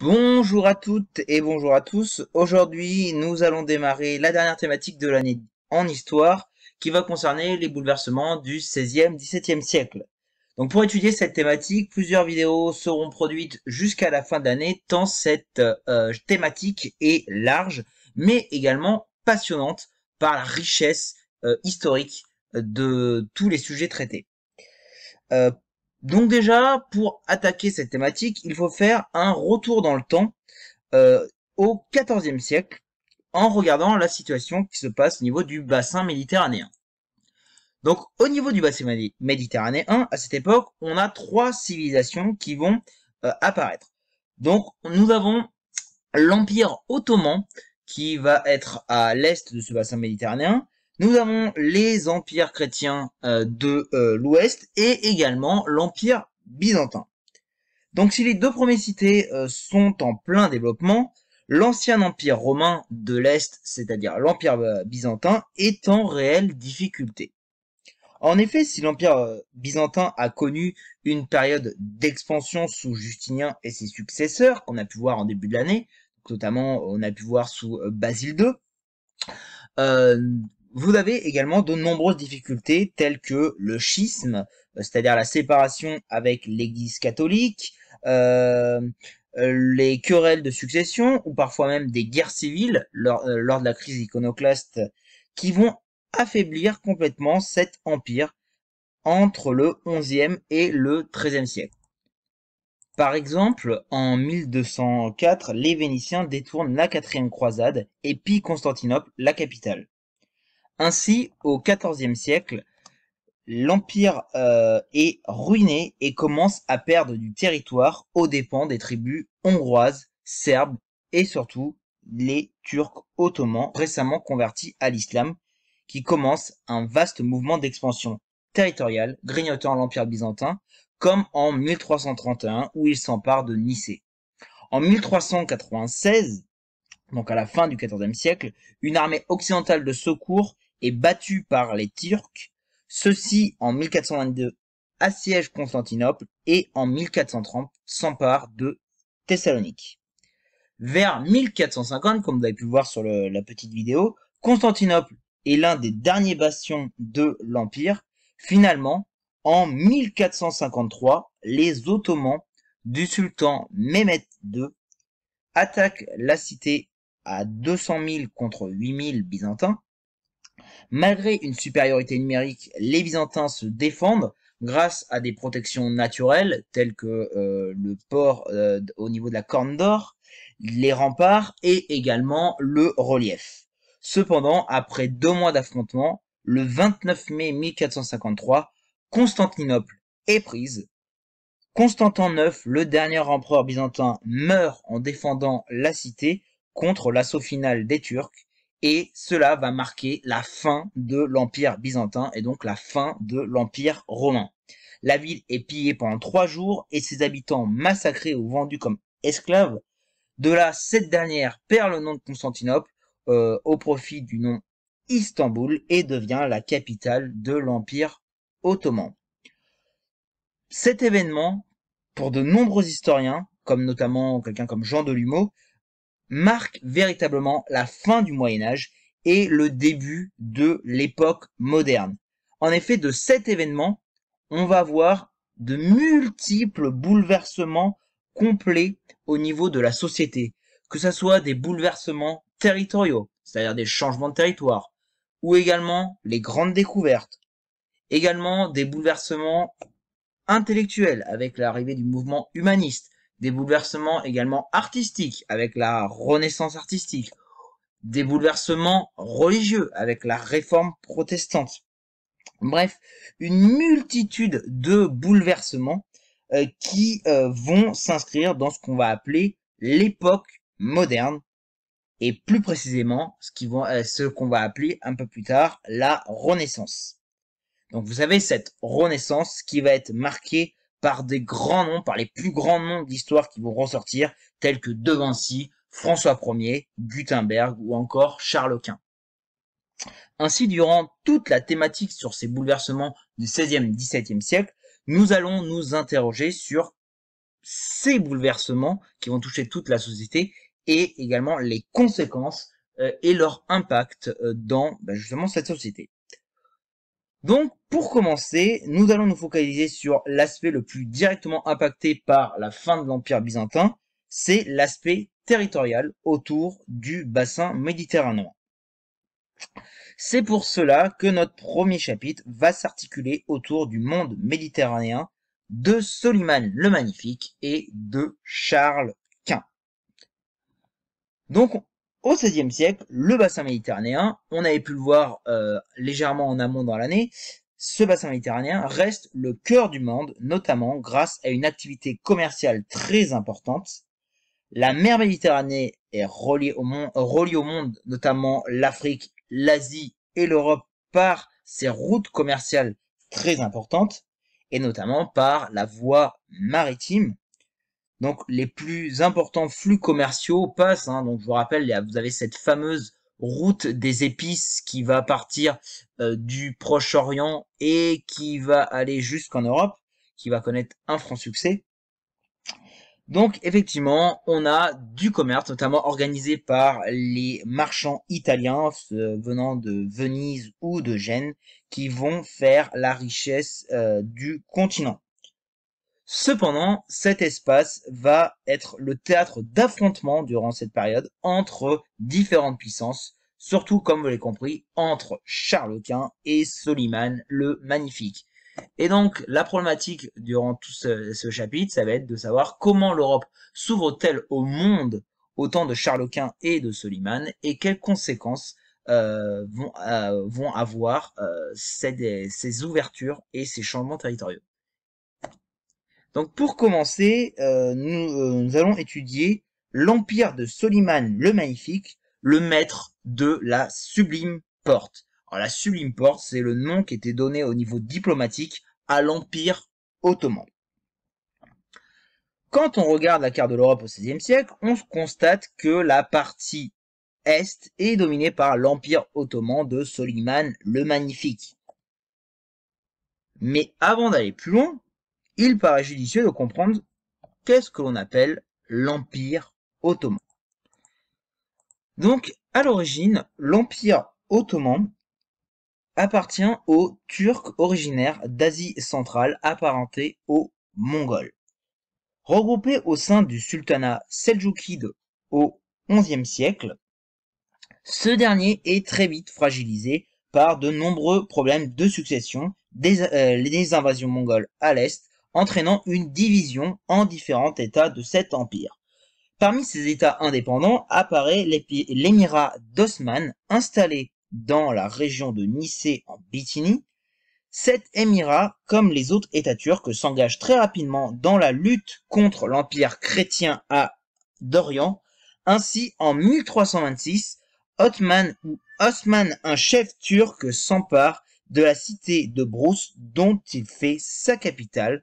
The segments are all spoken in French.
Bonjour à toutes et bonjour à tous. Aujourd'hui, nous allons démarrer la dernière thématique de l'année en histoire qui va concerner les bouleversements du 16e, 17e siècle. Donc pour étudier cette thématique, plusieurs vidéos seront produites jusqu'à la fin d'année tant cette euh, thématique est large mais également passionnante par la richesse euh, historique euh, de tous les sujets traités. Donc déjà, pour attaquer cette thématique, il faut faire un retour dans le temps euh, au XIVe siècle en regardant la situation qui se passe au niveau du bassin méditerranéen. Donc au niveau du bassin méditerranéen, à cette époque, on a trois civilisations qui vont euh, apparaître. Donc nous avons l'Empire ottoman qui va être à l'est de ce bassin méditerranéen, nous avons les empires chrétiens euh, de euh, l'Ouest et également l'empire byzantin. Donc si les deux premiers cités euh, sont en plein développement, l'ancien empire romain de l'Est, c'est-à-dire l'empire byzantin, est en réelle difficulté. En effet, si l'empire byzantin a connu une période d'expansion sous Justinien et ses successeurs, qu'on a pu voir en début de l'année, notamment on a pu voir sous Basile II, euh, vous avez également de nombreuses difficultés telles que le schisme, euh, c'est-à-dire la séparation avec l'Église catholique, euh, euh, les querelles de succession ou parfois même des guerres civiles lors, de la crise iconoclaste qui vont affaiblir complètement cet empire entre le 11e et le XIIIe siècle. Par exemple, en 1204, les Vénitiens détournent la quatrième croisade et pillent Constantinople, la capitale. Ainsi, au XIVe siècle, l'empire euh, est ruiné et commence à perdre du territoire aux dépens des tribus hongroises, serbes et surtout les Turcs ottomans récemment convertis à l'islam qui commencent un vaste mouvement d'expansion territoriale grignotant l'empire byzantin comme en 1331 où il s'empare de Nicée. En 1396, donc à la fin du XIVe siècle, une armée occidentale de secours est battu par les Turcs. Ceux-ci, en 1422, assiègent Constantinople et en 1430 s'emparent de Thessalonique. Vers 1450, comme vous avez pu voir sur la petite vidéo, Constantinople est l'un des derniers bastions de l'Empire. Finalement, en 1453, les Ottomans du sultan Mehmet II attaquent la cité à 200 000 contre 8 000 byzantins Malgré une supériorité numérique, les Byzantins se défendent grâce à des protections naturelles telles que euh, le port euh, au niveau de la Corne d'Or, les remparts et également le relief. Cependant, après deux mois d'affrontement, le 29 mai 1453, Constantinople est prise. Constantin IX, le dernier empereur byzantin, meurt en défendant la cité contre l'assaut final des Turcs et cela va marquer la fin de l'Empire byzantin et donc la fin de l'Empire romain. La ville est pillée pendant trois jours et ses habitants massacrés ou vendus comme esclaves. De là, cette dernière perd le nom de Constantinople euh, au profit du nom Istanbul et devient la capitale de l'Empire ottoman. Cet événement, pour de nombreux historiens, comme notamment quelqu'un comme Jean de Delumeau, marque véritablement la fin du Moyen Âge et le début de l'époque moderne. En effet, de cet événement, on va voir de multiples bouleversements complets au niveau de la société, que ce soit des bouleversements territoriaux, c'est-à-dire des changements de territoire, ou également les grandes découvertes, également des bouleversements intellectuels avec l'arrivée du mouvement humaniste, des bouleversements également artistiques avec la Renaissance artistique, des bouleversements religieux avec la réforme protestante. Bref, une multitude de bouleversements euh, qui euh, vont s'inscrire dans ce qu'on va appeler l'époque moderne et plus précisément ce euh, ce qu'on va appeler un peu plus tard la Renaissance. Donc vous savez, cette Renaissance qui va être marquée par des grands noms, par les plus grands noms d'histoire qui vont ressortir, tels que De Vinci, François Ier, Gutenberg ou encore Charles Quint. Ainsi, durant toute la thématique sur ces bouleversements du XVIe, XVIIe siècle, nous allons nous interroger sur ces bouleversements qui vont toucher toute la société et également les conséquences euh, et leur impact euh, dans ben, justement cette société. Donc, pour commencer, nous allons nous focaliser sur l'aspect le plus directement impacté par la fin de l'Empire byzantin, c'est l'aspect territorial autour du bassin méditerranéen. C'est pour cela que notre premier chapitre va s'articuler autour du monde méditerranéen de Soliman le Magnifique et de Charles Quint. Donc, au XVIe siècle, le bassin méditerranéen, on avait pu le voir euh, légèrement en amont dans l'année, ce bassin méditerranéen reste le cœur du monde, notamment grâce à une activité commerciale très importante. La mer Méditerranée est reliée au monde, reliée au monde notamment l'Afrique, l'Asie et l'Europe par ses routes commerciales très importantes et notamment par la voie maritime. Donc les plus importants flux commerciaux passent. Hein. Donc je vous rappelle, vous avez cette fameuse route des épices qui va partir euh, du Proche-Orient et qui va aller jusqu'en Europe, qui va connaître un franc succès. Donc effectivement, on a du commerce, notamment organisé par les marchands italiens venant de Venise ou de Gênes, qui vont faire la richesse euh, du continent. Cependant, cet espace va être le théâtre d'affrontements durant cette période entre différentes puissances, surtout comme vous l'avez compris, entre Charles Quint et Soliman le Magnifique. Et donc, la problématique durant tout ce, chapitre, ça va être de savoir comment l'Europe s'ouvre-t-elle au monde au temps de Charles Quint et de Soliman et quelles conséquences euh, euh, vont, avoir euh, ces ouvertures et ces changements territoriaux. Donc pour commencer, euh, nous, euh, nous, allons étudier l'empire de Soliman le Magnifique, le maître de la Sublime Porte. Alors la Sublime Porte, c'est le nom qui était donné au niveau diplomatique à l'empire ottoman. Quand on regarde la carte de l'Europe au XVIe siècle, on constate que la partie est est dominée par l'empire ottoman de Soliman le Magnifique. Mais avant d'aller plus loin, il paraît judicieux de comprendre qu'est-ce que l'on appelle l'Empire ottoman. Donc, à l'origine, l'Empire ottoman appartient aux Turcs originaires d'Asie centrale apparentés aux Mongols. Regroupé au sein du sultanat Seljoukide au XIe siècle, ce dernier est très vite fragilisé par de nombreux problèmes de succession, des, euh, invasions mongoles à l'est entraînant une division en différents États de cet empire. Parmi ces États indépendants apparaît l'émirat d'Osman, installé dans la région de Nicée en Bithynie. Cet émirat, comme les autres États turcs, s'engage très rapidement dans la lutte contre l'empire chrétien à d'Orient. Ainsi, en 1326, ou Osman, un chef turc, s'empare de la cité de Brousse dont il fait sa capitale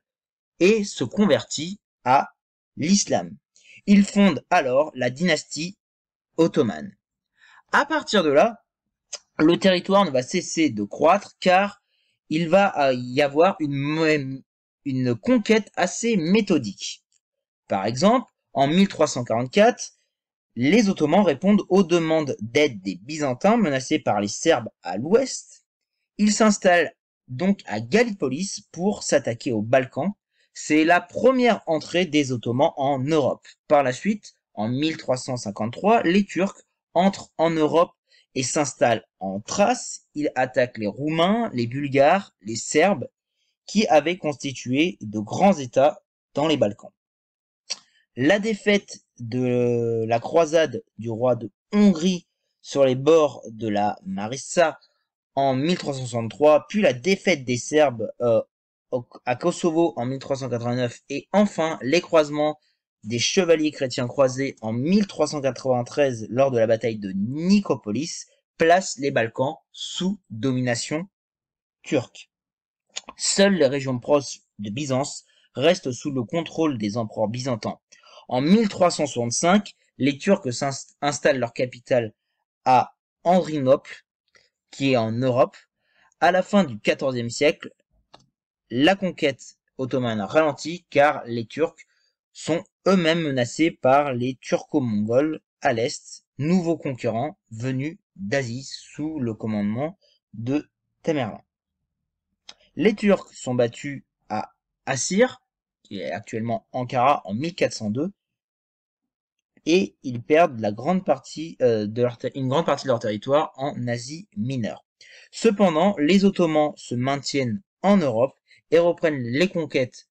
et se convertit à l'islam. Il fonde alors la dynastie ottomane. À partir de là, le territoire ne va cesser de croître car il va euh, y avoir une, conquête assez méthodique. Par exemple, en 1344, les Ottomans répondent aux demandes d'aide des Byzantins menacés par les Serbes à l'ouest. Ils s'installent donc à Gallipolis pour s'attaquer aux Balkans c'est la première entrée des Ottomans en Europe. Par la suite, en 1353, les Turcs entrent en Europe et s'installent en Thrace. Ils attaquent les Roumains, les Bulgares, les Serbes, qui avaient constitué de grands États dans les Balkans. La défaite de la croisade du roi de Hongrie sur les bords de la Marissa en 1363, puis la défaite des Serbes euh, à Kosovo en 1389 et enfin les croisements des chevaliers chrétiens croisés en 1393 lors de la bataille de Nicopolis placent les Balkans sous domination turque. Seules les régions proches de Byzance restent sous le contrôle des empereurs byzantins. En 1365, les Turcs installent leur capitale à Andrinople qui est en Europe. À la fin du XIVe siècle, la conquête ottomane ralentit car les Turcs sont eux-mêmes menacés par les Turco-Mongols à l'est, nouveaux concurrents venus d'Asie sous le commandement de Tamerlan. Les Turcs sont battus à Assyr, qui est actuellement Ankara, en 1402, et ils perdent la grande partie, euh, une grande partie de leur territoire en Asie mineure. Cependant, les Ottomans se maintiennent en Europe et reprennent les conquêtes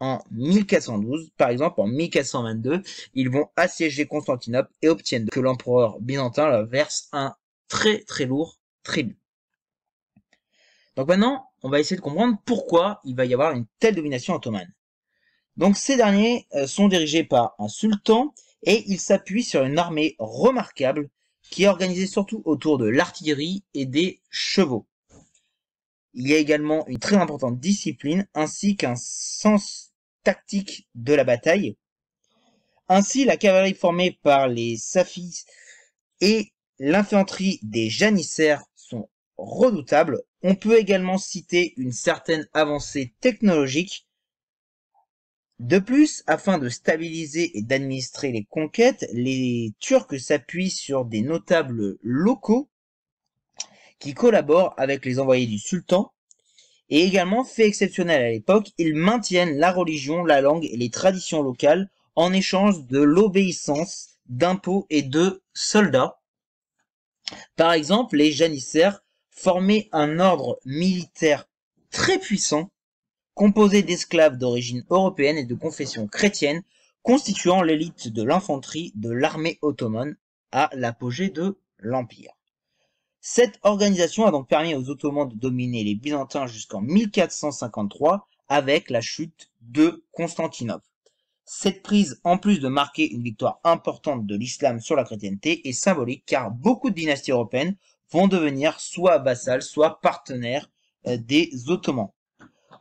en 1412, par exemple en 1422, ils vont assiéger Constantinople et obtiennent que l'empereur byzantin leur verse un très très lourd tribut. Donc maintenant, on va essayer de comprendre pourquoi il va y avoir une telle domination ottomane. Donc ces derniers euh, sont dirigés par un sultan et ils s'appuient sur une armée remarquable qui est organisée surtout autour de l'artillerie et des chevaux. Il y a également une très importante discipline ainsi qu'un sens tactique de la bataille. Ainsi, la cavalerie formée par les Safis et l'infanterie des janissaires sont redoutables. On peut également citer une certaine avancée technologique. De plus, afin de stabiliser et d'administrer les conquêtes, les Turcs s'appuient sur des notables locaux qui collaborent avec les envoyés du sultan. Et également, fait exceptionnel à l'époque, ils maintiennent la religion, la langue et les traditions locales en échange de l'obéissance, d'impôts et de soldats. Par exemple, les janissaires formaient un ordre militaire très puissant, composé d'esclaves d'origine européenne et de confession chrétienne, constituant l'élite de l'infanterie de l'armée ottomane à l'apogée de l'Empire. Cette organisation a donc permis aux Ottomans de dominer les Byzantins jusqu'en 1453 avec la chute de Constantinople. Cette prise, en plus de marquer une victoire importante de l'islam sur la chrétienté, est symbolique car beaucoup de dynasties européennes vont devenir soit vassales, soit partenaires euh, des Ottomans.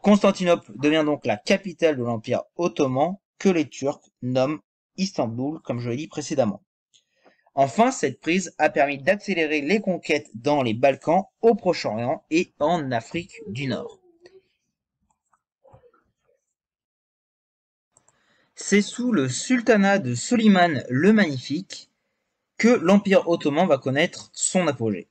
Constantinople devient donc la capitale de l'Empire ottoman que les Turcs nomment Istanbul, comme je l'ai dit précédemment. Enfin, cette prise a permis d'accélérer les conquêtes dans les Balkans, au Proche-Orient et en Afrique du Nord. C'est sous le sultanat de Soliman le Magnifique que l'Empire ottoman va connaître son apogée.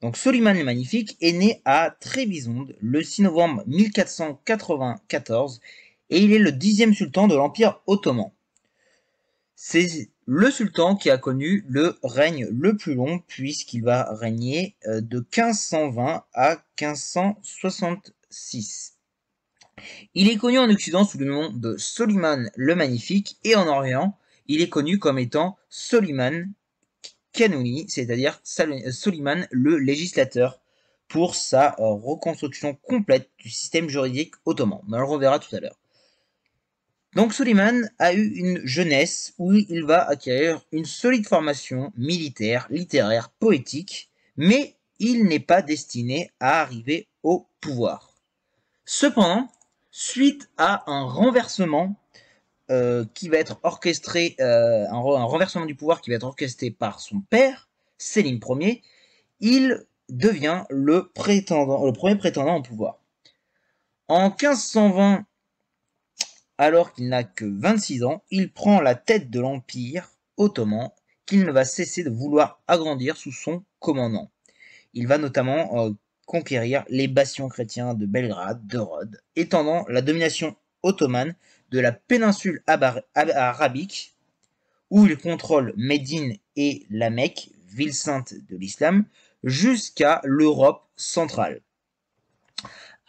Donc Soliman le Magnifique est né à Trébizonde le 6 novembre 1494 et il est le dixième sultan de l'Empire ottoman le sultan qui a connu le règne le plus long puisqu'il va régner euh, de 1520 à 1566. Il est connu en Occident sous le nom de Soliman le Magnifique et en Orient, il est connu comme étant Soliman Kanuni, c'est-à-dire euh, Soliman le législateur, pour sa euh, reconstruction complète du système juridique ottoman. Mais on le reverra tout à l'heure. Donc Suleiman a eu une jeunesse où il va acquérir une solide formation militaire, littéraire, poétique, mais il n'est pas destiné à arriver au pouvoir. Cependant, suite à un renversement euh, qui va être orchestré, euh, un, renversement du pouvoir qui va être orchestré par son père, Selim Ier, il devient le, le premier prétendant au pouvoir. En 1520, alors qu'il n'a que 26 ans, il prend la tête de l'Empire ottoman qu'il ne va cesser de vouloir agrandir sous son commandant. Il va notamment euh, conquérir les bastions chrétiens de Belgrade, de Rhodes, étendant la domination ottomane de la péninsule arabique, où il contrôle Médine et la Mecque, ville sainte de l'islam, jusqu'à l'Europe centrale.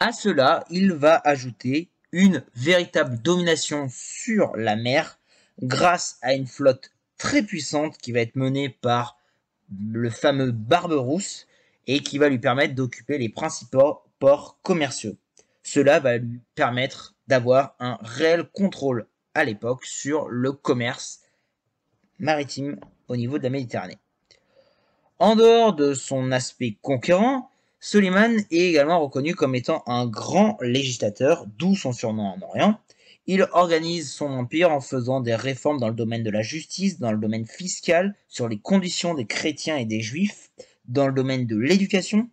À cela, il va ajouter une véritable domination sur la mer grâce à une flotte très puissante qui va être menée par le fameux Barberousse et qui va lui permettre d'occuper les principaux ports commerciaux. Cela va lui permettre d'avoir un réel contrôle à l'époque sur le commerce maritime au niveau de la Méditerranée. En dehors de son aspect conquérant, Soliman est également reconnu comme étant un grand législateur, d'où son surnom en Orient. Il organise son empire en faisant des réformes dans le domaine de la justice, dans le domaine fiscal, sur les conditions des chrétiens et des juifs, dans le domaine de l'éducation.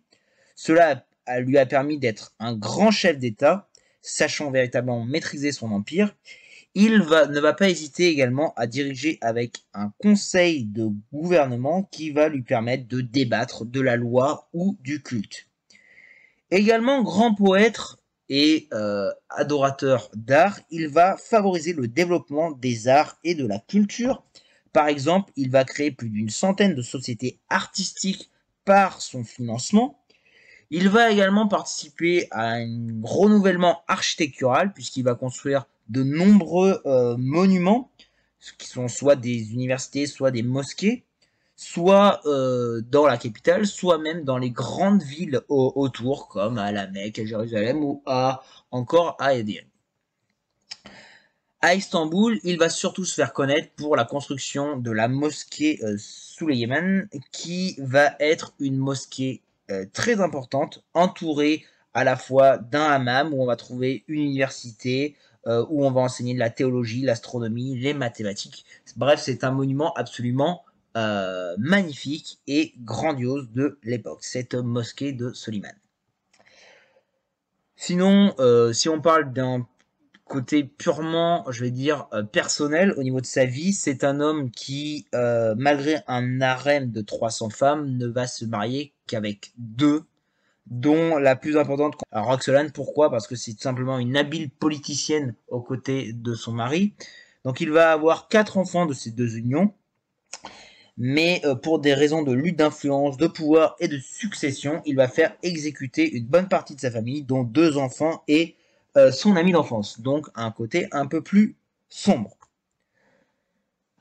Cela lui a permis d'être un grand chef d'État, sachant véritablement maîtriser son empire il ne va pas hésiter également à diriger avec un conseil de gouvernement qui va lui permettre de débattre de la loi ou du culte. Également grand poète et euh, adorateur d'art, il va favoriser le développement des arts et de la culture. Par exemple, il va créer plus d'une centaine de sociétés artistiques par son financement. Il va également participer à un renouvellement architectural puisqu'il va construire de nombreux euh, monuments, qui sont soit des universités, soit des mosquées, soit euh, dans la capitale, soit même dans les grandes villes autour, comme à La Mecque, à Jérusalem ou à, encore à Eden. À Istanbul, il va surtout se faire connaître pour la construction de la mosquée euh, qui va être une mosquée euh, très importante, entourée à la fois d'un hammam où on va trouver une université, euh, où on va enseigner la théologie, l'astronomie, les mathématiques. Bref, c'est un monument absolument euh, magnifique et grandiose de l'époque, cette mosquée de Soliman. Sinon, euh, si on parle d'un côté purement, je vais dire, personnel au niveau de sa vie, c'est un homme qui, malgré un harem de 300 femmes, ne va se marier qu'avec deux dont la plus importante, Alors, Pourquoi Parce que c'est simplement une habile politicienne aux côtés de son mari. Donc il va avoir quatre enfants de ces deux unions, mais euh, pour des raisons de lutte d'influence, de pouvoir et de succession, il va faire exécuter une bonne partie de sa famille, dont deux enfants et euh, son ami d'enfance. Donc un côté un peu plus sombre.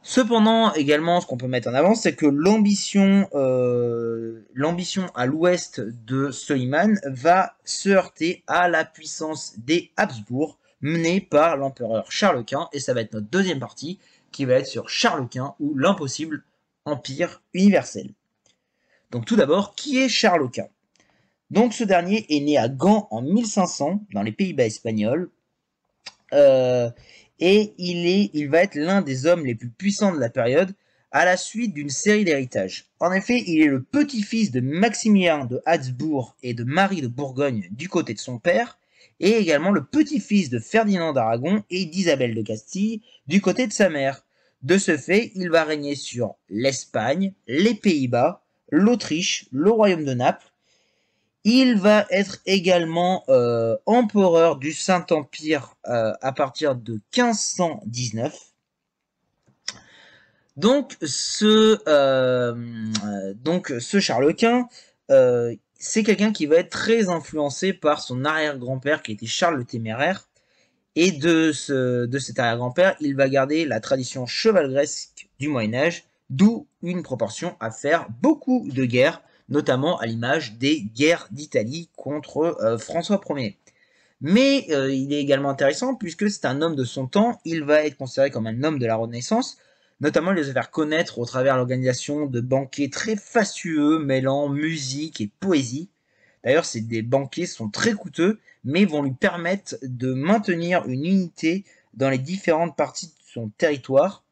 Cependant, également, ce qu'on peut mettre en avant, c'est que l'ambition, euh, l'ambition à l'ouest de Soliman va se heurter à la puissance des Habsbourg, menée par l'empereur Charles Quint, et ça va être notre deuxième partie, qui va être sur Charles Quint ou l'impossible empire universel. Donc tout d'abord, qui est Charles Quint Donc ce dernier est né à Gand en 1500, dans les Pays-Bas espagnols, euh, et il, est, il va être l'un des hommes les plus puissants de la période à la suite d'une série d'héritages. En effet, il est le petit-fils de Maximilien de Habsbourg et de Marie de Bourgogne du côté de son père, et également le petit-fils de Ferdinand d'Aragon et d'Isabelle de Castille du côté de sa mère. De ce fait, il va régner sur l'Espagne, les Pays-Bas, l'Autriche, le Royaume de Naples, il va être également euh, empereur du Saint-Empire euh, à partir de 1519. Donc ce, euh, donc ce Charles Quint, c'est quelqu'un qui va être très influencé par son arrière-grand-père qui était Charles le Téméraire. Et de, ce, de cet arrière-grand-père, il va garder la tradition chevaleresque du Moyen-Âge, d'où une proportion à faire beaucoup de guerres notamment à l'image des guerres d'Italie contre euh, François Ier. Mais euh, il est également intéressant puisque c'est un homme de son temps, il va être considéré comme un homme de la Renaissance, notamment il va se faire connaître au travers l'organisation de banquets très fastueux mêlant musique et poésie. D'ailleurs, ces banquets sont très coûteux, mais vont lui permettre de maintenir une unité dans les différentes parties de son territoire.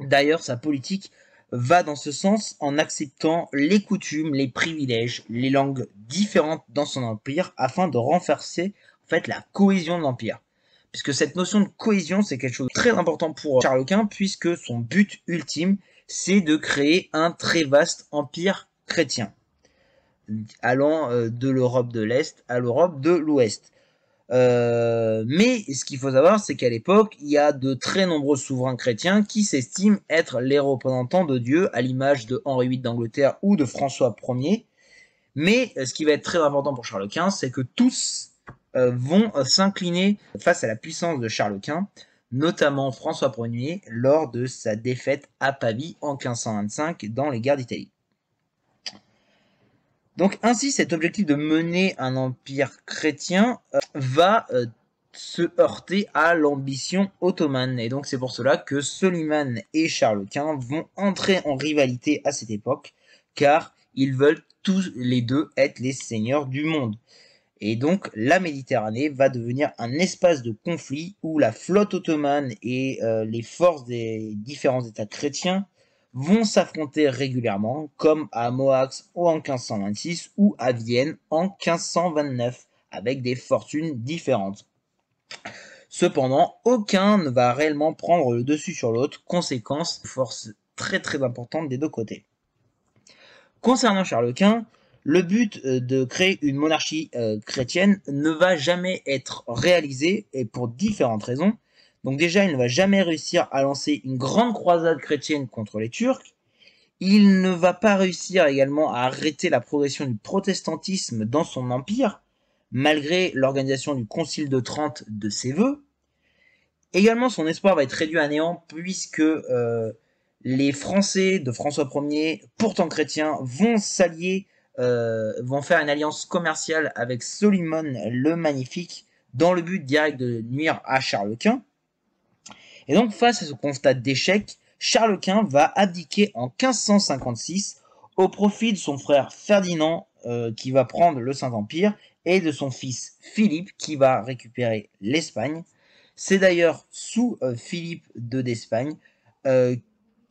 D'ailleurs, sa politique va dans ce sens en acceptant les coutumes, les privilèges, les langues différentes dans son empire afin de renforcer en fait la cohésion de l'empire. Puisque cette notion de cohésion, c'est quelque chose de très important pour euh, Charles Quint puisque son but ultime, c'est de créer un très vaste empire chrétien allant euh, de l'Europe de l'Est à l'Europe de l'Ouest. Euh, mais ce qu'il faut savoir, c'est qu'à l'époque, il y a de très nombreux souverains chrétiens qui s'estiment être les représentants de Dieu, à l'image de Henri VIII d'Angleterre ou de François Ier. Mais euh, ce qui va être très important pour Charles Quint, c'est que tous euh, vont s'incliner face à la puissance de Charles Quint, notamment François Ier lors de sa défaite à Pavie en 1525 dans les guerres d'Italie. Donc ainsi, cet objectif de mener un empire chrétien euh, va euh, se heurter à l'ambition ottomane. Et donc c'est pour cela que Soliman et Charles Quint vont entrer en rivalité à cette époque, car ils veulent tous les deux être les seigneurs du monde. Et donc la Méditerranée va devenir un espace de conflit où la flotte ottomane et euh, les forces des différents États chrétiens vont s'affronter régulièrement, comme à Mohax en 1526 ou à Vienne en 1529, avec des fortunes différentes. Cependant, aucun ne va réellement prendre le dessus sur l'autre, conséquence force très très importante des deux côtés. Concernant Charles Quint, le but euh, de créer une monarchie euh, chrétienne ne va jamais être réalisé et pour différentes raisons. Donc déjà, il ne va jamais réussir à lancer une grande croisade chrétienne contre les Turcs. Il ne va pas réussir également à arrêter la progression du protestantisme dans son empire, malgré l'organisation du Concile de Trente de ses voeux. Également, son espoir va être réduit à néant puisque euh, les Français de François Ier, pourtant chrétiens, vont s'allier, euh, vont faire une alliance commerciale avec Solomon le Magnifique dans le but direct de nuire à Charles Quint. Et donc face à ce constat d'échec, Charles Quint va abdiquer en 1556 au profit de son frère Ferdinand euh, qui va prendre le Saint-Empire et de son fils Philippe qui va récupérer l'Espagne. C'est d'ailleurs sous euh, Philippe II d'Espagne euh,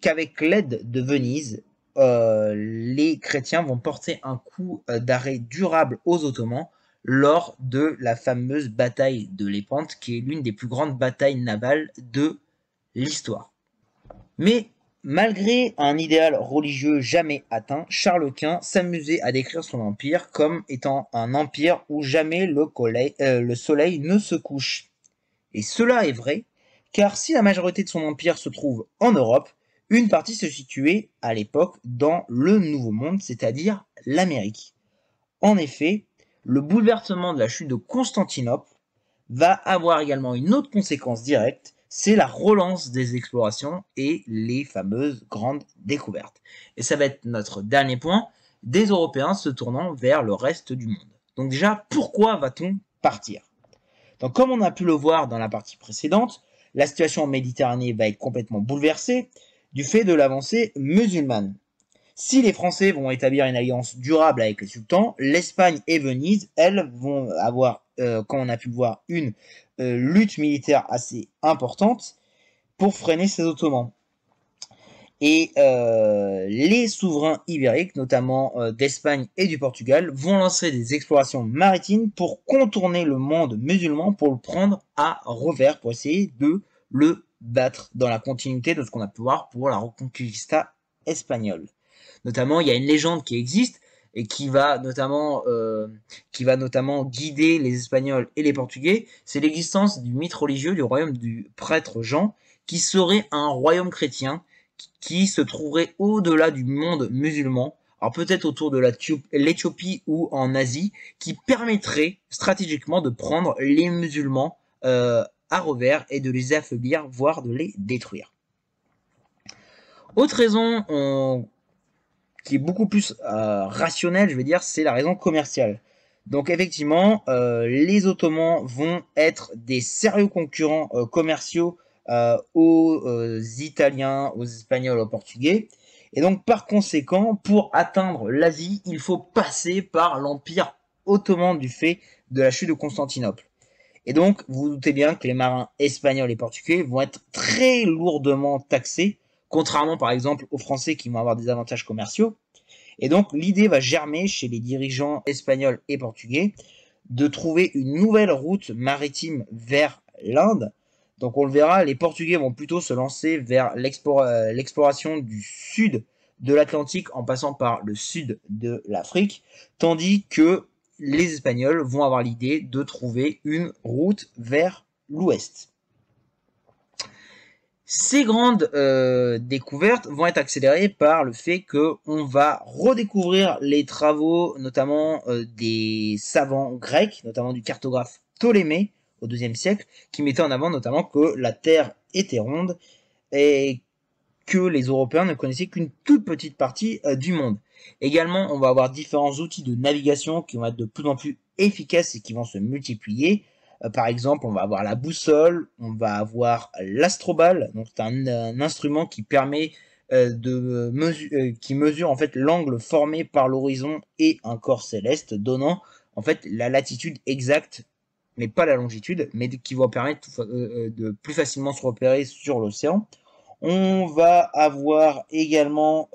qu'avec l'aide de Venise, les chrétiens vont porter un coup d'arrêt durable aux Ottomans lors de la fameuse bataille de Lépante qui est l'une des plus grandes batailles navales de l'histoire. Mais malgré un idéal religieux jamais atteint, Charles Quint s'amusait à décrire son empire comme étant un empire où jamais euh, le, soleil ne se couche. Et cela est vrai, car si la majorité de son empire se trouve en Europe, une partie se situait à l'époque dans le Nouveau Monde, c'est-à-dire l'Amérique. En effet, le bouleversement de la chute de Constantinople va avoir également une autre conséquence directe, c'est la relance des explorations et les fameuses grandes découvertes. Et ça va être notre dernier point, des Européens se tournant vers le reste du monde. Donc déjà, pourquoi va-t-on partir Donc comme on a pu le voir dans la partie précédente, la situation en Méditerranée va être complètement bouleversée du fait de l'avancée musulmane. Si les Français vont établir une alliance durable avec les sultans, l'Espagne et Venise, elles, vont avoir, euh, comme on a pu le voir, une euh, lutte militaire assez importante pour freiner ces Ottomans. Et euh, les souverains ibériques, notamment euh, d'Espagne et du Portugal, vont lancer des explorations maritimes pour contourner le monde musulman, pour le prendre à revers, pour essayer de le battre dans la continuité de ce qu'on a pu voir pour la Reconquista espagnole. Notamment, il y a une légende qui existe et qui va notamment, euh, qui va notamment guider les Espagnols et les Portugais, c'est l'existence du mythe religieux du royaume du prêtre Jean, qui serait un royaume chrétien qui se trouverait au-delà du monde musulman, alors peut-être autour de l'Éthiopie ou en Asie, qui permettrait stratégiquement de prendre les musulmans euh, à revers et de les affaiblir, voire de les détruire. Autre raison on, qui est beaucoup plus euh, rationnel, je veux dire, c'est la raison commerciale. Donc effectivement, euh, les Ottomans vont être des sérieux concurrents euh, commerciaux aux Italiens, aux Espagnols, aux Portugais. Et donc par conséquent, pour atteindre l'Asie, il faut passer par l'Empire ottoman du fait de la chute de Constantinople. Et donc, vous, vous doutez bien que les marins espagnols et portugais vont être très lourdement taxés contrairement par exemple aux Français qui vont avoir des avantages commerciaux. Et donc l'idée va germer chez les dirigeants espagnols et portugais de trouver une nouvelle route maritime vers l'Inde. Donc on le verra, les Portugais vont plutôt se lancer vers euh, l'exploration du sud de l'Atlantique en passant par le sud de l'Afrique, tandis que les Espagnols vont avoir l'idée de trouver une route vers l'ouest. Ces grandes euh, découvertes vont être accélérées par le fait qu'on va redécouvrir les travaux, notamment euh, des savants grecs, notamment du cartographe Ptolémée au deuxième siècle, qui mettait en avant notamment que la Terre était ronde et que les Européens ne connaissaient qu'une toute petite partie euh, du monde. Également, on va avoir différents outils de navigation qui vont être de plus en plus efficaces et qui vont se multiplier, euh, par exemple, on va avoir la boussole, on va avoir l'astrobal, donc un, instrument qui permet euh, de euh, qui mesure en fait l'angle formé par l'horizon et un corps céleste, donnant en fait la latitude exacte, mais pas la longitude, mais qui va permettre de plus facilement se repérer sur l'océan. On va avoir également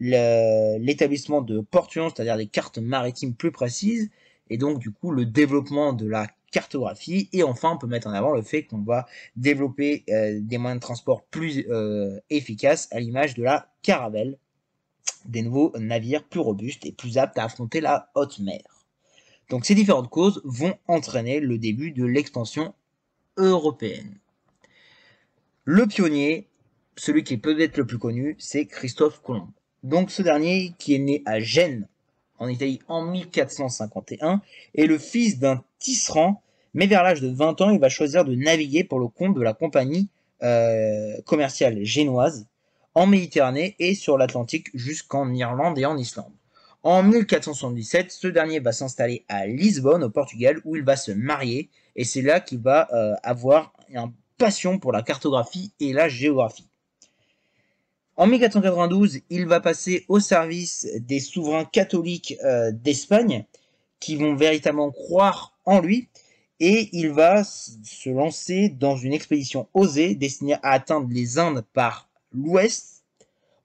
l'établissement de portuons, c'est-à-dire des cartes maritimes plus précises, et donc du coup le développement de la cartographie. Et enfin, on peut mettre en avant le fait qu'on va développer euh, des moyens de transport plus euh, efficaces à l'image de la caravelle, des nouveaux navires plus robustes et plus aptes à affronter la haute mer. Donc ces différentes causes vont entraîner le début de l'expansion européenne. Le pionnier, celui qui est peut-être le plus connu, c'est Christophe Colomb. Donc ce dernier, qui est né à Gênes en Italie en 1451, est le fils d'un tisserand mais vers l'âge de 20 ans, il va choisir de naviguer pour le compte de la compagnie euh, commerciale génoise en Méditerranée et sur l'Atlantique jusqu'en Irlande et en Islande. En 1477, ce dernier va s'installer à Lisbonne, au Portugal, où il va se marier, et c'est là qu'il va euh, avoir une passion pour la cartographie et la géographie. En 1492, il va passer au service des souverains catholiques euh, d'Espagne, qui vont véritablement croire en lui, et il va se lancer dans une expédition osée destinée à atteindre les Indes par l'ouest.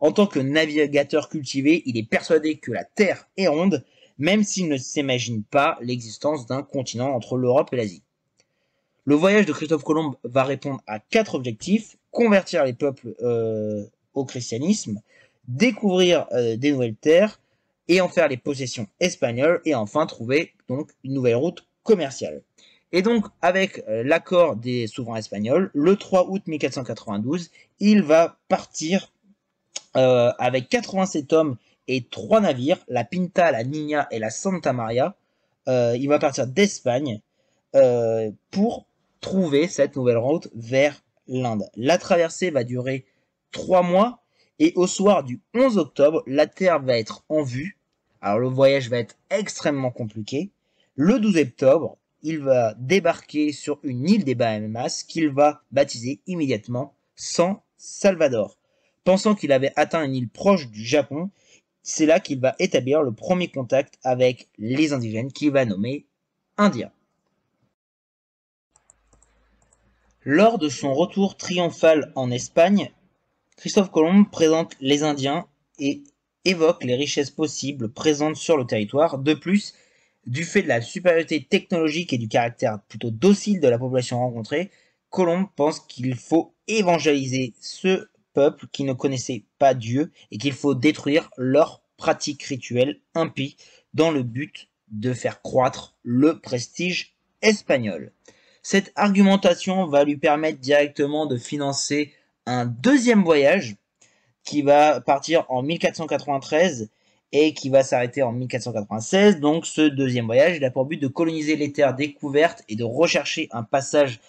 En tant que navigateur cultivé, il est persuadé que la Terre est ronde, même s'il ne s'imagine pas l'existence d'un continent entre l'Europe et l'Asie. Le voyage de Christophe Colomb va répondre à quatre objectifs, convertir les peuples euh, au christianisme, découvrir euh, des nouvelles terres, et en faire les possessions espagnoles et enfin trouver donc une nouvelle route commerciale. Et donc, avec euh, l'accord des souverains espagnols, le 3 août 1492, il va partir euh, avec 87 hommes et 3 navires, la Pinta, la Niña et la Santa Maria. Euh, il va partir d'Espagne pour trouver cette nouvelle route vers l'Inde. La traversée va durer 3 mois et au soir du 11 octobre, la Terre va être en vue. Alors le voyage va être extrêmement compliqué. Le 12 octobre, il va débarquer sur une île des Bahamas qu'il va baptiser immédiatement San Salvador. Pensant qu'il avait atteint une île proche du Japon, c'est là qu'il va établir le premier contact avec les indigènes qu'il va nommer Indiens. Lors de son retour triomphal en Espagne, Christophe Colomb présente les Indiens et évoque les richesses possibles présentes sur le territoire. De plus, du fait de la supériorité technologique et du caractère plutôt docile de la population rencontrée, Colomb pense qu'il faut évangéliser ce peuple qui ne connaissait pas Dieu et qu'il faut détruire leurs pratiques rituelles impies dans le but de faire croître le prestige espagnol. Cette argumentation va lui permettre directement de financer un deuxième voyage qui va partir en 1493 et qui va s'arrêter en 1496. Donc ce deuxième voyage, il a pour but de coloniser les terres découvertes et de rechercher un passage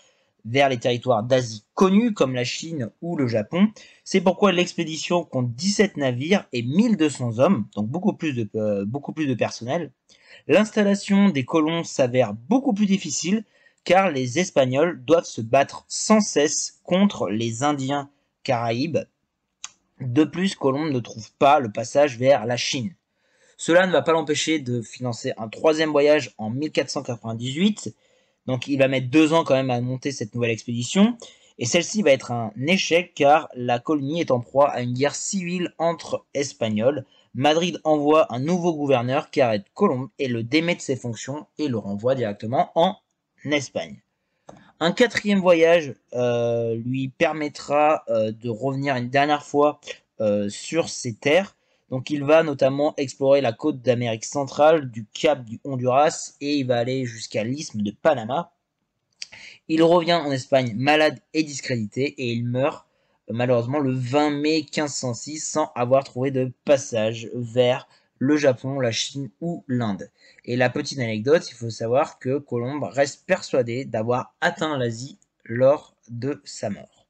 vers les territoires d'Asie connus comme la Chine ou le Japon. C'est pourquoi l'expédition compte 17 navires et 1200 hommes, donc beaucoup plus de, euh, beaucoup plus de personnel. L'installation des colons s'avère beaucoup plus difficile car les Espagnols doivent se battre sans cesse contre les Indiens Caraïbes de plus, Colomb ne trouve pas le passage vers la Chine. Cela ne va pas l'empêcher de financer un troisième voyage en 1498, donc il va mettre deux ans quand même à monter cette nouvelle expédition, et celle-ci va être un échec car la colonie est en proie à une guerre civile entre Espagnols. Madrid envoie un nouveau gouverneur qui arrête Colomb et le démet de ses fonctions et le renvoie directement en Espagne. Un quatrième voyage euh, lui permettra euh, de revenir une dernière fois euh, sur ses terres. Donc il va notamment explorer la côte d'Amérique centrale, du Cap du Honduras, et il va aller jusqu'à l'isthme de Panama. Il revient en Espagne malade et discrédité, et il meurt malheureusement le 20 mai 1506 sans avoir trouvé de passage vers le Japon, la Chine ou l'Inde. Et la petite anecdote, il faut savoir que Colombe reste persuadé d'avoir atteint l'Asie lors de sa mort.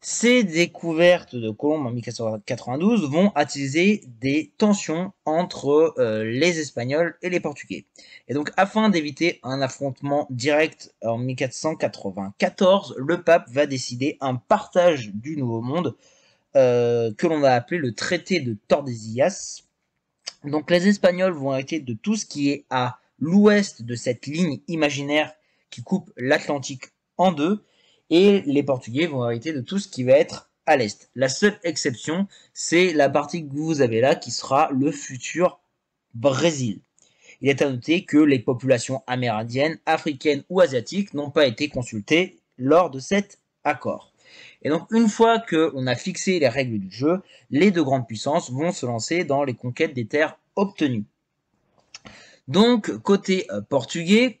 Ces découvertes de Colombe en 1492 vont attiser des tensions entre euh, les Espagnols et les Portugais. Et donc, afin d'éviter un affrontement direct en 1494, le pape va décider un partage du Nouveau Monde euh, que l'on va appeler le traité de Tordesillas. Donc les Espagnols vont arrêter de tout ce qui est à l'ouest de cette ligne imaginaire qui coupe l'Atlantique en deux, et les Portugais vont arrêter de tout ce qui va être à l'est. La seule exception, c'est la partie que vous avez là qui sera le futur Brésil. Il est à noter que les populations amérindiennes, africaines ou asiatiques n'ont pas été consultées lors de cet accord. Et donc une fois qu'on a fixé les règles du jeu, les deux grandes puissances vont se lancer dans les conquêtes des terres obtenues. Donc côté euh, portugais,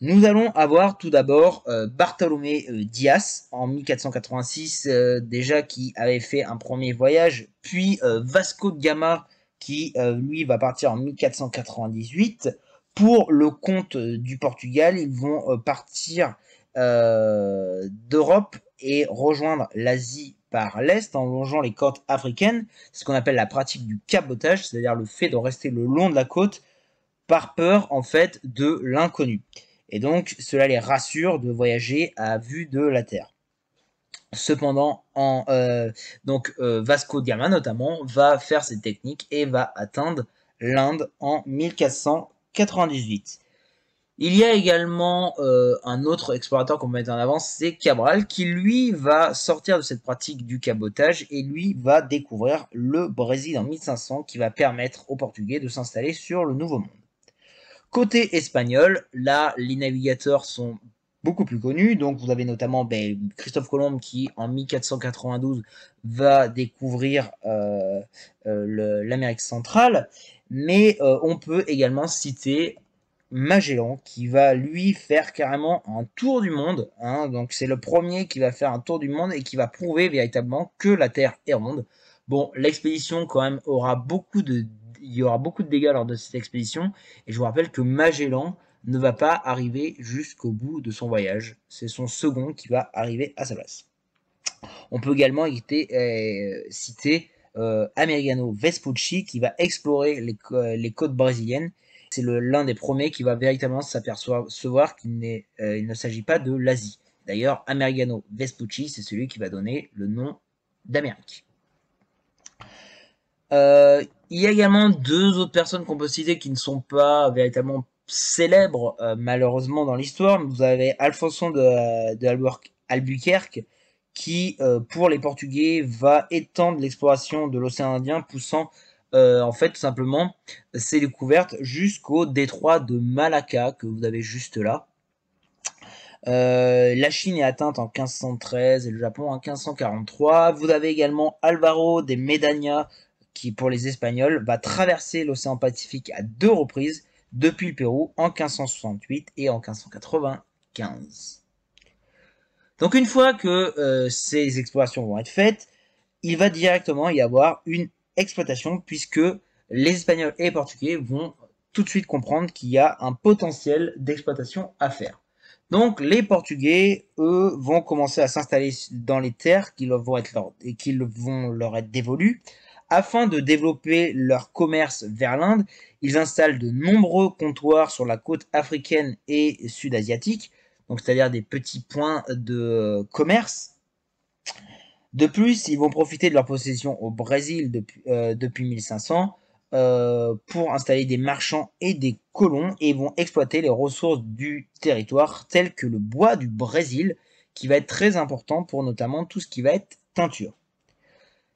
nous allons avoir tout d'abord euh, Bartolomé euh, Dias en 1486 déjà qui avait fait un premier voyage, puis Vasco de Gama qui lui va partir en 1498 pour le compte du Portugal. Ils vont partir d'Europe et rejoindre l'Asie par l'est en longeant les côtes africaines, ce qu'on appelle la pratique du cabotage, c'est-à-dire le fait de rester le long de la côte par peur en fait de l'inconnu. Et donc cela les rassure de voyager à vue de la Terre. Cependant, euh, donc euh, Vasco de Gama notamment va faire cette technique et va atteindre l'Inde en 1498. Il y a également euh, un autre explorateur qu'on peut mettre en avant, c'est Cabral, qui lui va sortir de cette pratique du cabotage et lui va découvrir le Brésil en 1500 qui va permettre aux Portugais de s'installer sur le Nouveau Monde. Côté espagnol, là, les navigateurs sont beaucoup plus connus, donc vous avez notamment ben, Christophe Colomb qui en 1492 va découvrir euh, euh, l'Amérique centrale, mais on peut également citer Magellan qui va lui faire carrément un tour du monde. Hein. donc c'est le premier qui va faire un tour du monde et qui va prouver véritablement que la Terre est ronde. Bon, l'expédition quand même aura beaucoup de, il y aura beaucoup de dégâts lors de cette expédition. Et je vous rappelle que Magellan ne va pas arriver jusqu'au bout de son voyage. C'est son second qui va arriver à sa place. On peut également euh, citer euh, Americano Vespucci qui va explorer les euh, côtes brésiliennes c'est l'un des premiers qui va véritablement s'apercevoir qu'il euh, ne s'agit pas de l'Asie. D'ailleurs, Americano Vespucci, c'est celui qui va donner le nom d'Amérique. Euh, il y a également deux autres personnes qu'on peut citer qui ne sont pas véritablement célèbres, euh, malheureusement, dans l'histoire. Vous avez Alfonso de, Albuquerque, qui, pour les Portugais, va étendre l'exploration de l'océan Indien, poussant euh, en fait, tout simplement, c'est découverte jusqu'au détroit de Malacca, que vous avez juste là. Euh, la Chine est atteinte en 1513 et le Japon en 1543. Vous avez également Alvaro de Medania, qui pour les Espagnols va traverser l'océan Pacifique à deux reprises depuis le Pérou en 1568 et en 1595. Donc une fois que euh, ces explorations vont être faites, il va directement y avoir une exploitation puisque les Espagnols et les Portugais vont tout de suite comprendre qu'il y a un potentiel d'exploitation à faire. Donc les Portugais, eux, vont commencer à s'installer dans les terres qui leur vont, être leur, vont leur être dévolues. Afin de développer leur commerce vers l'Inde, ils installent de nombreux comptoirs sur la côte africaine et sud-asiatique, donc c'est-à-dire des petits points de commerce de plus, ils vont profiter de leur possession au Brésil depuis, 1500 euh, euh, pour installer des marchands et des colons et vont exploiter les ressources du territoire telles que le bois du Brésil qui va être très important pour notamment tout ce qui va être teinture.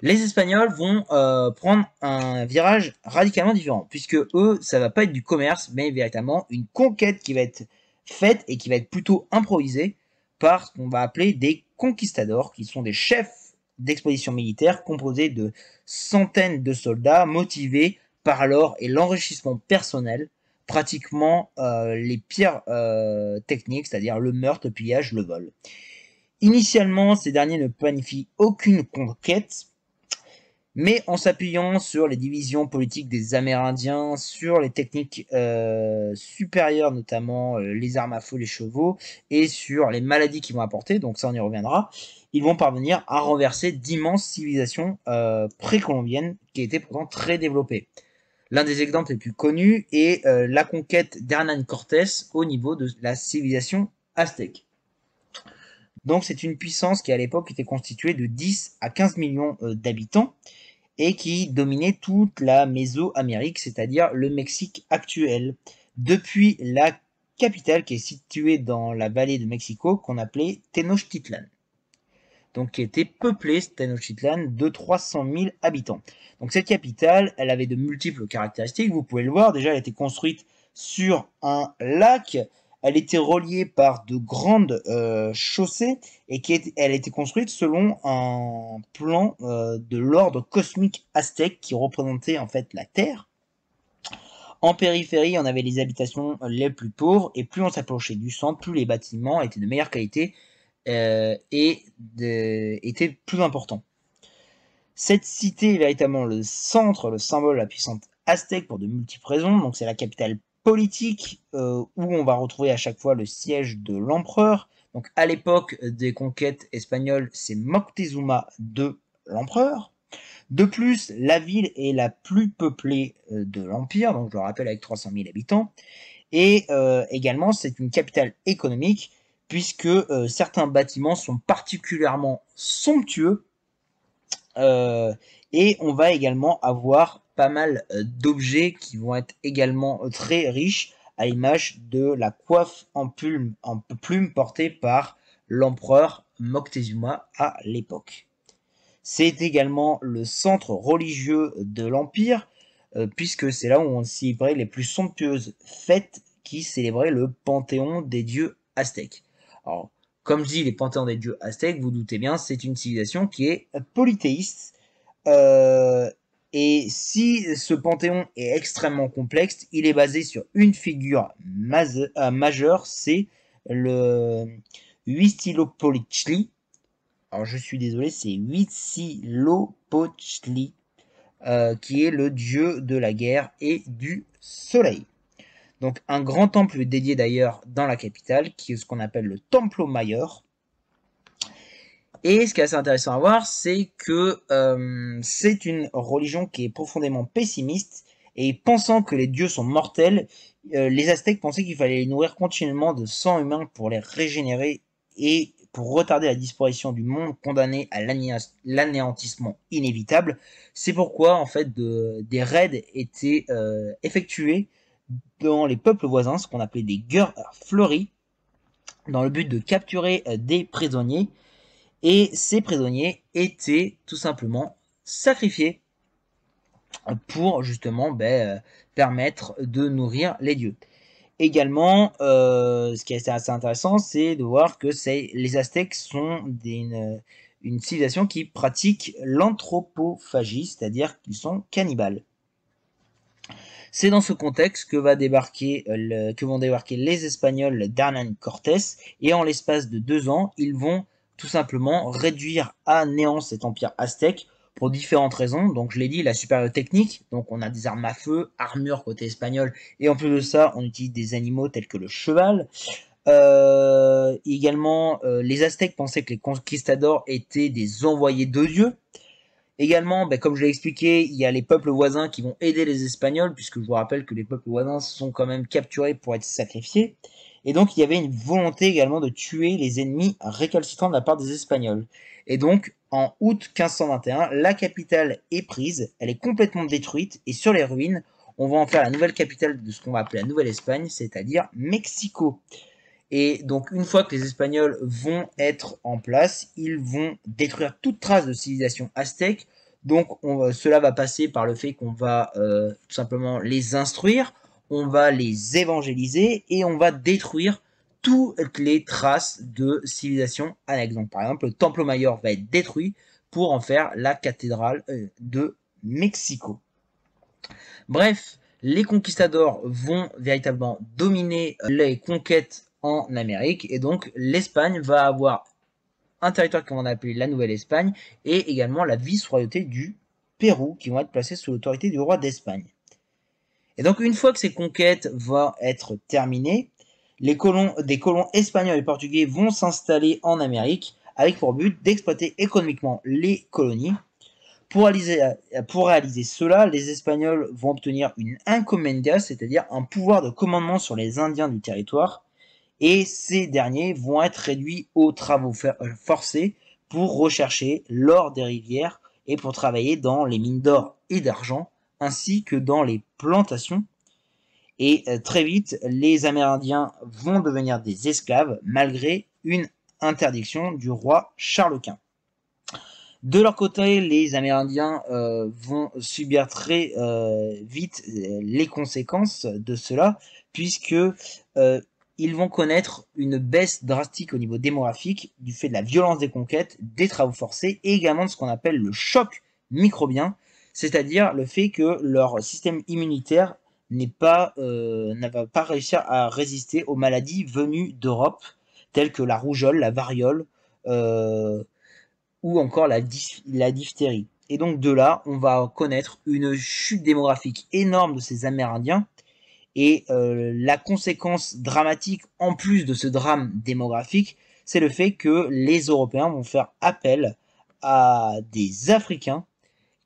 Les Espagnols vont euh, prendre un virage radicalement différent puisque eux, ça va pas être du commerce mais véritablement une conquête qui va être faite et qui va être plutôt improvisée par ce qu'on va appeler des conquistadors qui sont des chefs d'exposition militaire composée de centaines de soldats motivés par l'or et l'enrichissement personnel, pratiquement euh, les pires euh, techniques, c'est-à-dire le meurtre, le pillage, le vol. Initialement, ces derniers ne planifient aucune conquête, mais en s'appuyant sur les divisions politiques des Amérindiens, sur les techniques euh, supérieures, notamment les armes à feu, les chevaux, et sur les maladies qu'ils vont apporter, donc ça on y reviendra, ils vont parvenir à renverser d'immenses civilisations euh, précolombiennes qui étaient pourtant très développées. L'un des exemples les plus connus est euh, la conquête d'Hernan Cortés au niveau de la civilisation aztèque. Donc c'est une puissance qui à l'époque était constituée de 10 à 15 millions euh, d'habitants et qui dominait toute la Mésoamérique, c'est-à-dire le Mexique actuel, depuis la capitale qui est située dans la vallée de Mexico qu'on appelait Tenochtitlan donc qui était peuplée, Tenochtitlan, de 300 000 habitants. Donc cette capitale, elle avait de multiples caractéristiques, vous pouvez le voir, déjà elle était construite sur un lac, elle était reliée par de grandes euh, chaussées et qui elle était construite selon un plan euh, de l'ordre cosmique aztèque qui représentait en fait la Terre. En périphérie, on avait les habitations les plus pauvres et plus on s'approchait du centre, plus les bâtiments étaient de meilleure qualité euh, et était plus important. Cette cité est véritablement le centre, le symbole de la puissante aztèque pour de multiples raisons. Donc c'est la capitale politique euh, où on va retrouver à chaque fois le siège de l'empereur. Donc à l'époque des conquêtes espagnoles, c'est Moctezuma de l'empereur. De plus, la ville est la plus peuplée euh, de l'empire, donc je le rappelle avec 300 000 habitants. Et également, c'est une capitale économique puisque euh, certains bâtiments sont particulièrement somptueux. Euh, et on va également avoir pas mal euh, d'objets qui vont être également très riches, à l'image de la coiffe en plume, portée par l'empereur Moctezuma à l'époque. C'est également le centre religieux de l'Empire, puisque c'est là où on célébrait les plus somptueuses fêtes qui célébraient le panthéon des dieux aztèques. Alors, comme je dis, les panthéons des dieux aztèques, vous doutez bien, c'est une civilisation qui est polythéiste. Euh, et si ce panthéon est extrêmement complexe, il est basé sur une figure euh, majeure, c'est le Huitzilopochtli. Alors je suis désolé, c'est Huitzilopochtli, euh, qui est le dieu de la guerre et du soleil. Donc un grand temple dédié d'ailleurs dans la capitale, qui est ce qu'on appelle le Templo Mayor. Et ce qui est assez intéressant à voir, c'est que euh, c'est une religion qui est profondément pessimiste, et pensant que les dieux sont mortels, euh, les Aztèques pensaient qu'il fallait les nourrir continuellement de sang humain pour les régénérer et pour retarder la disparition du monde condamné à l'anéantissement inévitable. C'est pourquoi en fait des raids étaient euh, effectués dans les peuples voisins, ce qu'on appelait des guerres fleuries, dans le but de capturer euh, des prisonniers. Et ces prisonniers étaient tout simplement sacrifiés pour justement ben, euh, permettre de nourrir les dieux. Également, euh, ce qui est assez intéressant, c'est de voir que les Aztèques sont une civilisation qui pratique l'anthropophagie, c'est-à-dire qu'ils sont cannibales. C'est dans ce contexte euh, que, vont débarquer les Espagnols d'Hernan Cortés, et en l'espace de deux ans, ils vont tout simplement réduire à néant cet empire aztèque pour différentes raisons. Donc je l'ai dit, la supériorité technique, donc on a des armes à feu, armure côté espagnol, et en plus de ça, on utilise des animaux tels que le cheval. Euh, également, euh, les Aztèques pensaient que les conquistadors étaient des envoyés de Dieu. Également, ben, comme je l'ai expliqué, il y a les peuples voisins qui vont aider les Espagnols, puisque je vous rappelle que les peuples voisins sont quand même capturés pour être sacrifiés. Et donc, il y avait une volonté également de tuer les ennemis récalcitrants de la part des Espagnols. Et donc, en août 1521, la capitale est prise, elle est complètement détruite, et sur les ruines, on va en faire la nouvelle capitale de ce qu'on va appeler la Nouvelle-Espagne, c'est-à-dire Mexico. Et donc une fois que les Espagnols vont être en place, ils vont détruire toute trace de civilisation aztèque. Donc cela va passer par le fait qu'on va euh, tout simplement les instruire, on va les évangéliser et on va détruire toutes les traces de civilisation annexe. Donc par exemple le Temple Mayor va être détruit pour en faire la cathédrale euh, de Mexico. Bref, les conquistadors vont véritablement dominer euh, les conquêtes en Amérique. Et donc l'Espagne va avoir un territoire qu'on va appeler la Nouvelle-Espagne et également la vice-royauté du Pérou qui vont être placés sous l'autorité du roi d'Espagne. Et donc une fois que ces conquêtes vont être terminées, les colons, des colons espagnols et portugais vont s'installer en Amérique avec pour but d'exploiter économiquement les colonies. Pour réaliser, pour réaliser, cela, les Espagnols vont obtenir une encomendia, c'est-à-dire un pouvoir de commandement sur les Indiens du territoire, et ces derniers vont être réduits aux travaux euh, forcés pour rechercher l'or des rivières et pour travailler dans les mines d'or et d'argent ainsi que dans les plantations. Et euh, très vite, les Amérindiens vont devenir des esclaves malgré une interdiction du roi Charles Quint. De leur côté, les Amérindiens euh, vont subir très vite les conséquences de cela, puisque ils vont connaître une baisse drastique au niveau démographique du fait de la violence des conquêtes, des travaux forcés et également de ce qu'on appelle le choc microbien, c'est-à-dire le fait que leur système immunitaire n'est pas, euh, ne va pas réussir à résister aux maladies venues d'Europe, telles que la rougeole, la variole euh, ou encore la, la diphtérie. Et donc de là, on va connaître une chute démographique énorme de ces Amérindiens, et euh, la conséquence dramatique, en plus de ce drame démographique, c'est le fait que les Européens vont faire appel à des Africains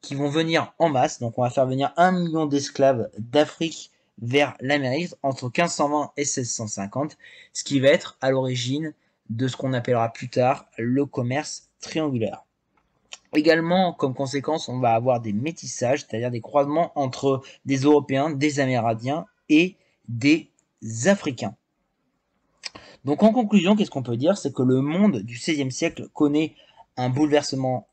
qui vont venir en masse. Donc on va faire venir un million d'esclaves d'Afrique vers l'Amérique entre 1520 et 1650, ce qui va être à l'origine de ce qu'on appellera plus tard le commerce triangulaire. Également, comme conséquence, on va avoir des métissages, c'est-à-dire des croisements entre des Européens, des Amérindiens et des Africains. Donc en conclusion, qu'est-ce qu'on peut dire C'est que le monde du XVIe siècle connaît un bouleversement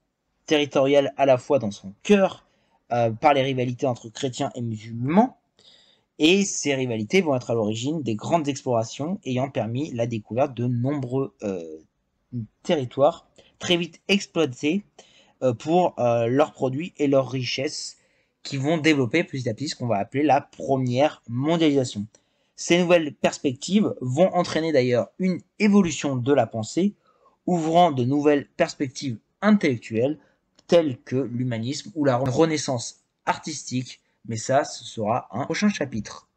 territorial à la fois dans son cœur, euh, par les rivalités entre chrétiens et musulmans, et ces rivalités vont être à l'origine des grandes explorations ayant permis la découverte de nombreux euh, territoires très vite exploités euh, pour leurs produits et leurs richesses, qui vont développer petit à petit ce qu'on va appeler la première mondialisation. Ces nouvelles perspectives vont entraîner d'ailleurs une évolution de la pensée, ouvrant de nouvelles perspectives intellectuelles telles que l'humanisme ou la renaissance artistique, mais ça, ce sera un prochain chapitre.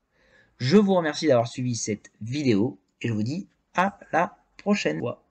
Je vous remercie d'avoir suivi cette vidéo et je vous dis à la prochaine fois.